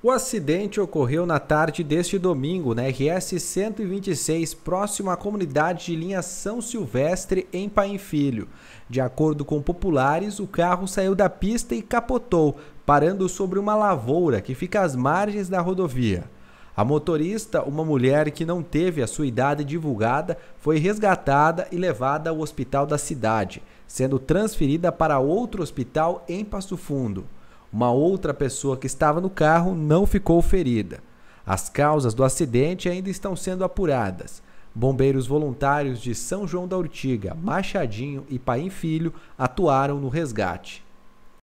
O acidente ocorreu na tarde deste domingo na RS 126, próximo à comunidade de linha São Silvestre, em Paim Filho. De acordo com populares, o carro saiu da pista e capotou, parando sobre uma lavoura que fica às margens da rodovia. A motorista, uma mulher que não teve a sua idade divulgada, foi resgatada e levada ao hospital da cidade, sendo transferida para outro hospital em Passo Fundo. Uma outra pessoa que estava no carro não ficou ferida. As causas do acidente ainda estão sendo apuradas. Bombeiros voluntários de São João da Urtiga, Machadinho e Paim Filho atuaram no resgate.